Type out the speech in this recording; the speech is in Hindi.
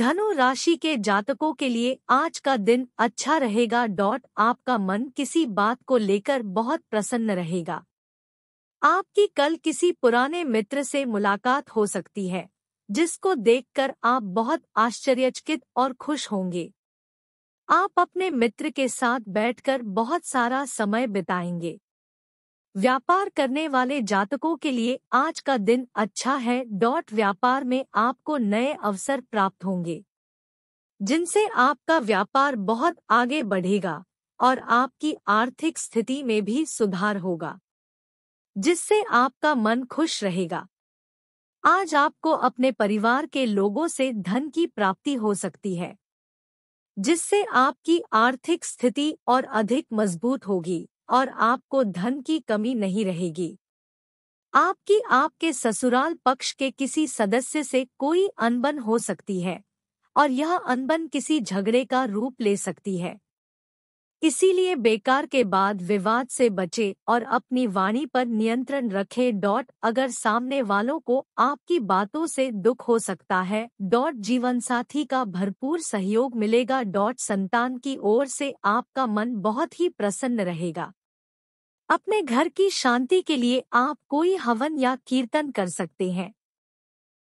धनु राशि के जातकों के लिए आज का दिन अच्छा रहेगा डॉट आपका मन किसी बात को लेकर बहुत प्रसन्न रहेगा आपकी कल किसी पुराने मित्र से मुलाकात हो सकती है जिसको देखकर आप बहुत आश्चर्यचकित और खुश होंगे आप अपने मित्र के साथ बैठकर बहुत सारा समय बिताएंगे व्यापार करने वाले जातकों के लिए आज का दिन अच्छा है डॉट व्यापार में आपको नए अवसर प्राप्त होंगे जिनसे आपका व्यापार बहुत आगे बढ़ेगा और आपकी आर्थिक स्थिति में भी सुधार होगा जिससे आपका मन खुश रहेगा आज आपको अपने परिवार के लोगों से धन की प्राप्ति हो सकती है जिससे आपकी आर्थिक स्थिति और अधिक मजबूत होगी और आपको धन की कमी नहीं रहेगी आपकी आपके ससुराल पक्ष के किसी सदस्य से कोई अनबन हो सकती है और यह अनबन किसी झगड़े का रूप ले सकती है इसीलिए बेकार के बाद विवाद से बचे और अपनी वाणी पर नियंत्रण रखे डॉट अगर सामने वालों को आपकी बातों से दुख हो सकता है डॉट जीवन साथी का भरपूर सहयोग मिलेगा डॉट संतान की ओर से आपका मन बहुत ही प्रसन्न रहेगा अपने घर की शांति के लिए आप कोई हवन या कीर्तन कर सकते हैं